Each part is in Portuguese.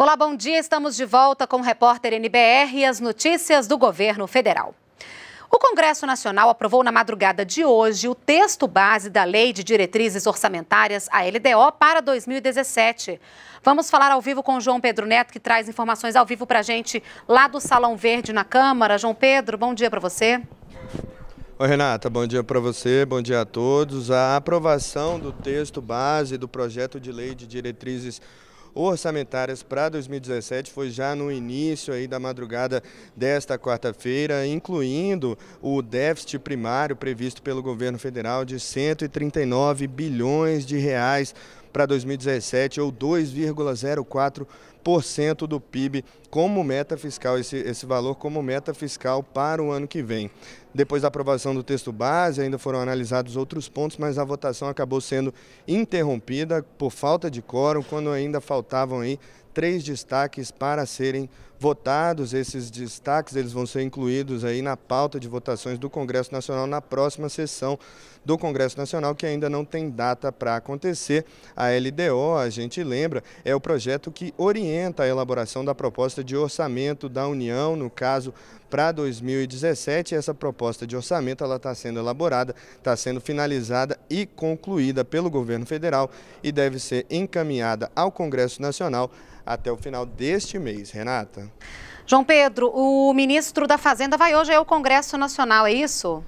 Olá, bom dia. Estamos de volta com o repórter NBR e as notícias do governo federal. O Congresso Nacional aprovou na madrugada de hoje o texto base da Lei de Diretrizes Orçamentárias, a LDO, para 2017. Vamos falar ao vivo com o João Pedro Neto, que traz informações ao vivo para a gente lá do Salão Verde na Câmara. João Pedro, bom dia para você. Oi, Renata, bom dia para você, bom dia a todos. A aprovação do texto base do projeto de lei de diretrizes orçamentárias orçamentárias para 2017 foi já no início aí da madrugada desta quarta-feira, incluindo o déficit primário previsto pelo governo federal de 139 bilhões de reais para 2017 ou 2,04 1% do PIB como meta fiscal, esse, esse valor como meta fiscal para o ano que vem. Depois da aprovação do texto base, ainda foram analisados outros pontos, mas a votação acabou sendo interrompida por falta de quórum, quando ainda faltavam aí três destaques para serem votados esses destaques, eles vão ser incluídos aí na pauta de votações do Congresso Nacional na próxima sessão do Congresso Nacional, que ainda não tem data para acontecer. A LDO, a gente lembra, é o projeto que orienta a elaboração da proposta de orçamento da União, no caso para 2017. Essa proposta de orçamento ela está sendo elaborada, está sendo finalizada e concluída pelo governo federal e deve ser encaminhada ao Congresso Nacional até o final deste mês. Renata? João Pedro, o ministro da Fazenda vai hoje ao Congresso Nacional, é isso?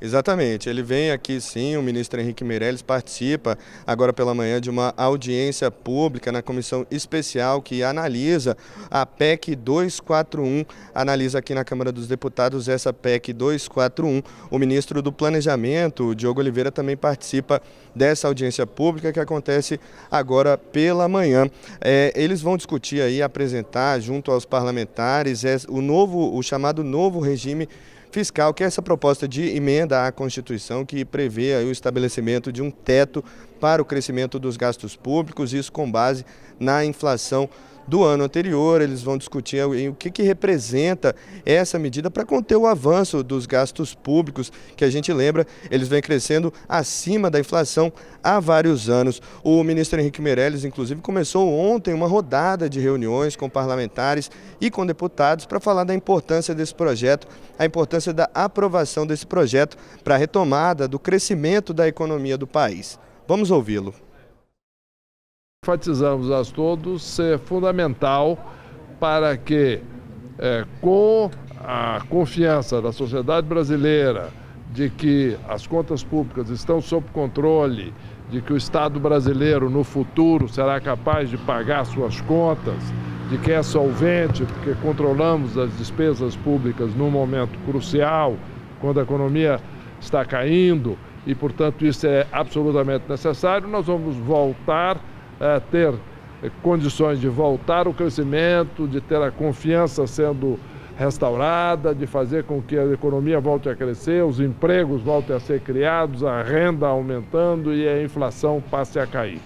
Exatamente, ele vem aqui sim, o ministro Henrique Meirelles participa agora pela manhã de uma audiência pública na comissão especial que analisa a PEC 241, analisa aqui na Câmara dos Deputados essa PEC 241. O ministro do Planejamento, Diogo Oliveira, também participa dessa audiência pública que acontece agora pela manhã. É, eles vão discutir aí, apresentar junto aos parlamentares é, o novo, o chamado novo regime fiscal, que é essa proposta de emenda à Constituição que prevê o estabelecimento de um teto para o crescimento dos gastos públicos, isso com base na inflação do ano anterior. Eles vão discutir o que, que representa essa medida para conter o avanço dos gastos públicos, que a gente lembra, eles vêm crescendo acima da inflação há vários anos. O ministro Henrique Meirelles, inclusive, começou ontem uma rodada de reuniões com parlamentares e com deputados para falar da importância desse projeto, a importância da aprovação desse projeto para a retomada do crescimento da economia do país. Vamos ouvi-lo enfatizamos a todos ser fundamental para que, é, com a confiança da sociedade brasileira de que as contas públicas estão sob controle, de que o Estado brasileiro no futuro será capaz de pagar suas contas, de que é solvente, porque controlamos as despesas públicas num momento crucial, quando a economia está caindo e, portanto, isso é absolutamente necessário, nós vamos voltar é, ter condições de voltar o crescimento, de ter a confiança sendo restaurada, de fazer com que a economia volte a crescer, os empregos voltem a ser criados, a renda aumentando e a inflação passe a cair.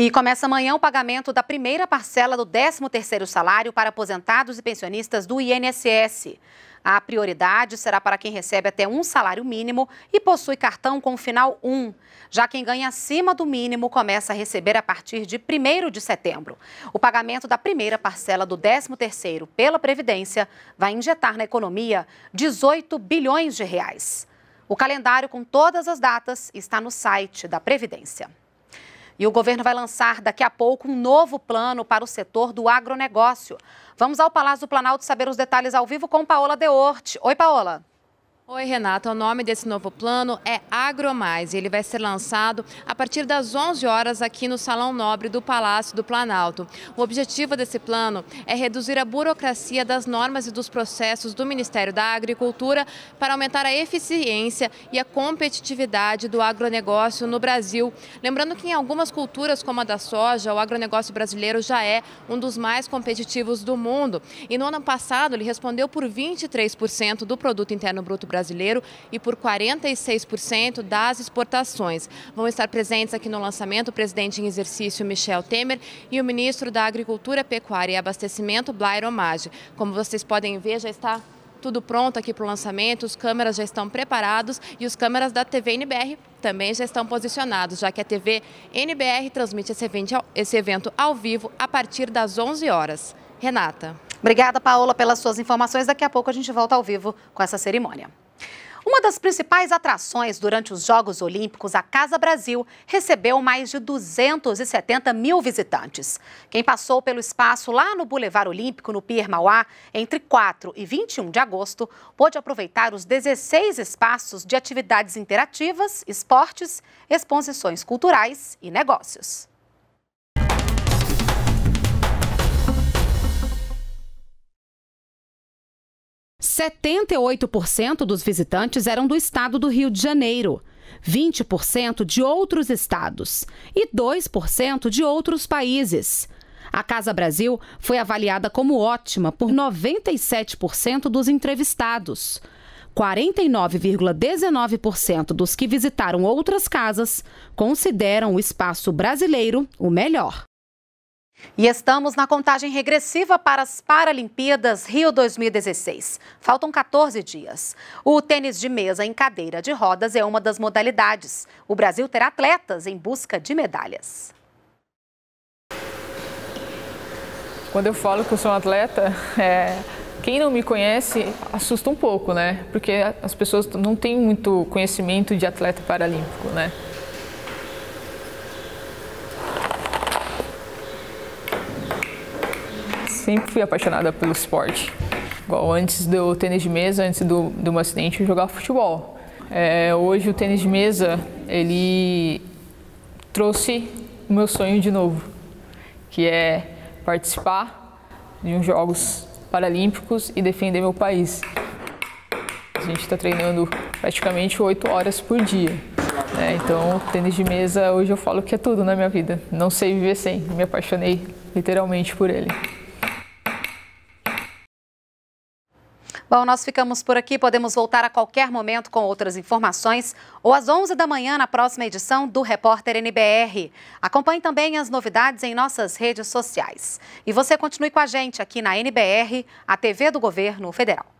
E começa amanhã o pagamento da primeira parcela do 13º salário para aposentados e pensionistas do INSS. A prioridade será para quem recebe até um salário mínimo e possui cartão com final 1. Já quem ganha acima do mínimo começa a receber a partir de 1 de setembro. O pagamento da primeira parcela do 13º pela Previdência vai injetar na economia 18 bilhões de reais. O calendário com todas as datas está no site da Previdência. E o governo vai lançar daqui a pouco um novo plano para o setor do agronegócio. Vamos ao Palácio do Planalto saber os detalhes ao vivo com Paola Deorte. Oi, Paola. Oi, Renata. O nome desse novo plano é AgroMais. Ele vai ser lançado a partir das 11 horas aqui no Salão Nobre do Palácio do Planalto. O objetivo desse plano é reduzir a burocracia das normas e dos processos do Ministério da Agricultura para aumentar a eficiência e a competitividade do agronegócio no Brasil. Lembrando que em algumas culturas, como a da soja, o agronegócio brasileiro já é um dos mais competitivos do mundo. E no ano passado, ele respondeu por 23% do produto interno bruto brasileiro brasileiro e por 46% das exportações. Vão estar presentes aqui no lançamento o presidente em exercício Michel Temer e o ministro da Agricultura, Pecuária e Abastecimento, Blair Omage. Como vocês podem ver, já está tudo pronto aqui para o lançamento, os câmeras já estão preparados e os câmeras da TV NBR também já estão posicionados, já que a TV NBR transmite esse evento, esse evento ao vivo a partir das 11 horas. Renata. Obrigada, Paola, pelas suas informações. Daqui a pouco a gente volta ao vivo com essa cerimônia. Uma das principais atrações durante os Jogos Olímpicos, a Casa Brasil recebeu mais de 270 mil visitantes. Quem passou pelo espaço lá no Boulevard Olímpico, no Pier Mauá, entre 4 e 21 de agosto, pôde aproveitar os 16 espaços de atividades interativas, esportes, exposições culturais e negócios. 78% dos visitantes eram do estado do Rio de Janeiro, 20% de outros estados e 2% de outros países. A Casa Brasil foi avaliada como ótima por 97% dos entrevistados. 49,19% dos que visitaram outras casas consideram o espaço brasileiro o melhor. E estamos na contagem regressiva para as Paralimpíadas Rio 2016. Faltam 14 dias. O tênis de mesa em cadeira de rodas é uma das modalidades. O Brasil terá atletas em busca de medalhas. Quando eu falo que eu sou um atleta, é... quem não me conhece assusta um pouco, né? Porque as pessoas não têm muito conhecimento de atleta paralímpico, né? sempre fui apaixonada pelo esporte. Igual antes do tênis de mesa, antes do, do meu acidente, eu jogava futebol. É, hoje o tênis de mesa, ele trouxe o meu sonho de novo, que é participar de uns Jogos Paralímpicos e defender meu país. A gente está treinando praticamente oito horas por dia. É, então, tênis de mesa hoje eu falo que é tudo na minha vida. Não sei viver sem. Me apaixonei literalmente por ele. Bom, nós ficamos por aqui. Podemos voltar a qualquer momento com outras informações ou às 11 da manhã na próxima edição do Repórter NBR. Acompanhe também as novidades em nossas redes sociais. E você continue com a gente aqui na NBR, a TV do Governo Federal.